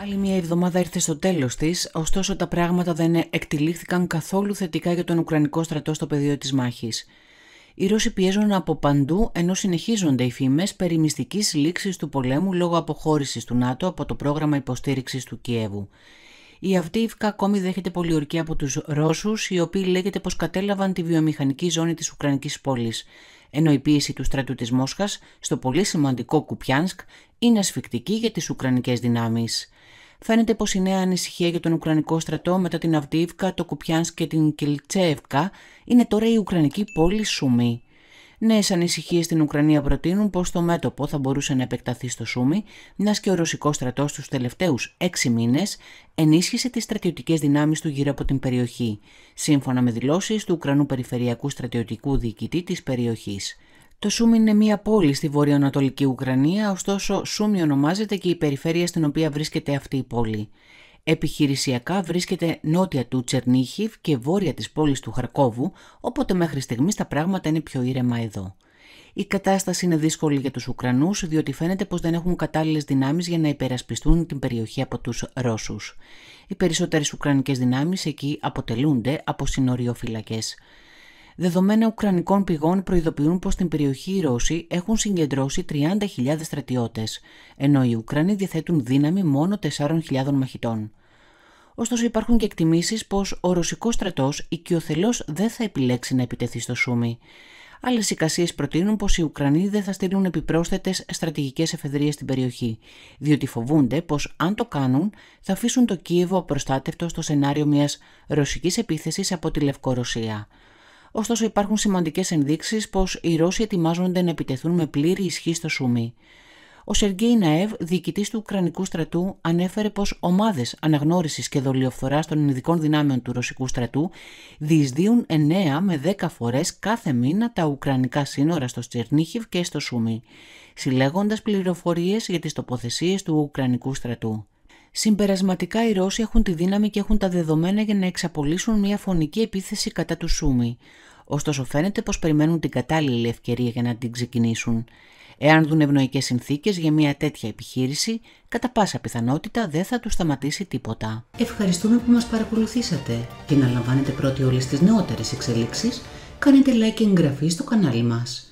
Άλλη μια εβδομάδα ήρθε στο τέλος της, ωστόσο τα πράγματα δεν εκτελήχθηκαν καθόλου θετικά για τον Ουκρανικό στρατό στο πεδίο της μάχης. Οι Ρώσοι πιέζουν από παντού ενώ συνεχίζονται οι φήμες περί μυστικής λήξης του πολέμου λόγω αποχώρησης του ΝΑΤΟ από το πρόγραμμα υποστήριξης του Κιέβου. Η Αυτίβκα ακόμη δέχεται πολιορκία από τους Ρώσους, οι οποίοι λέγεται πως κατέλαβαν τη βιομηχανική ζώνη της Ουκρανικής πόλης, ενώ η πίεση του στρατού της Μόσχας στο πολύ σημαντικό Κουπιάνσκ είναι ασφικτική για τις Ουκρανικές δυνάμεις φαίνεται πως η νέα ανησυχία για τον Ουκρανικό στρατό μετά την Αυδίβκα, το Κουπιάνσκ και την Κιλτσέευκα είναι τώρα η Ουκρανική πόλη Σουμή. Νέες ανησυχίες στην Ουκρανία προτείνουν πως το μέτωπο θα μπορούσε να επεκταθεί στο Σούμι, μιας και ο ρωσικός στρατός τους τελευταίους έξι μήνες ενίσχυσε τις στρατιωτικές δυνάμεις του γύρω από την περιοχή, σύμφωνα με δηλώσεις του Ουκρανού Περιφερειακού Στρατιωτικού Διοικητή της περιοχής. Το Σούμι είναι μια πόλη στη βορειοανατολική Ουκρανία, ωστόσο Σούμι ονομάζεται και η περιφέρεια στην οποία βρίσκεται αυτή η πόλη. Επιχειρησιακά βρίσκεται νότια του Τσερνίχιβ και βόρεια της πόλης του Χαρκόβου, όποτε μέχρι στιγμής τα πράγματα είναι πιο ήρεμα εδώ. Η κατάσταση είναι δύσκολη για τους Ουκρανούς, διότι φαίνεται πως δεν έχουν κατάλληλες δυνάμεις για να υπερασπιστούν την περιοχή από τους Ρώσους. Οι περισσότερες Ουκρανικές δυνάμεις εκεί αποτελούνται από συνοριοφυλακές. Δεδομένα Ουκρανικών πηγών προειδοποιούν πως στην περιοχή οι Ρώσοι έχουν συγκεντρώσει 30.000 στρατιώτες, ενώ οι Ουκρανοί διαθέτουν δύναμη μόνο 4.000 μαχητών. Ωστόσο, υπάρχουν και εκτιμήσεις πως ο Ρωσικός στρατός οικειοθελώς δεν θα επιλέξει να επιτεθεί στο Σούμι. Άλλες εικασίες προτείνουν πως οι Ουκρανοί δεν θα στείλουν επιπρόσθετες στρατηγικές εφεδρείες στην περιοχή, διότι φοβούνται πως αν το κάνουν θα αφήσουν το Κίεβο απροστάτευτο στο σενάριο μιας ρωσικής επίθεσης από τη Λευκορωσία. Ωστόσο, υπάρχουν σημαντικές ενδείξεις πως οι Ρώσοι ετοιμάζονται να επιτεθούν με πλήρη ισχύ στο Σούμι. Ο Σεργέη Ναεύ, διοικητής του Ουκρανικού στρατού, ανέφερε πως ομάδες αναγνώρισης και δολιοφθοράς των ειδικών δυνάμεων του Ρωσικού στρατού διεισδύουν 9 με 10 φορές κάθε μήνα τα Ουκρανικά σύνορα στο Τσερνίχιβ και στο Σούμι, συλλέγοντας πληροφορίες για τις τοποθεσίες του Ουκρανικού στρατού. Συμπερασματικά οι Ρώσοι έχουν τη δύναμη και έχουν τα δεδομένα για να εξαπολύσουν μια φωνική επίθεση κατά του Σούμι. Ωστόσο φαίνεται πως περιμένουν την κατάλληλη ευκαιρία για να την ξεκινήσουν. Εάν δουν ευνοϊκές συνθήκες για μια τέτοια επιχείρηση, κατά πάσα πιθανότητα δεν θα τους σταματήσει τίποτα. Ευχαριστούμε που μας παρακολουθήσατε και να λαμβάνετε πρώτοι όλες τις νεότερες εξελίξεις, κάνετε like και εγγραφή στο κανάλι μας.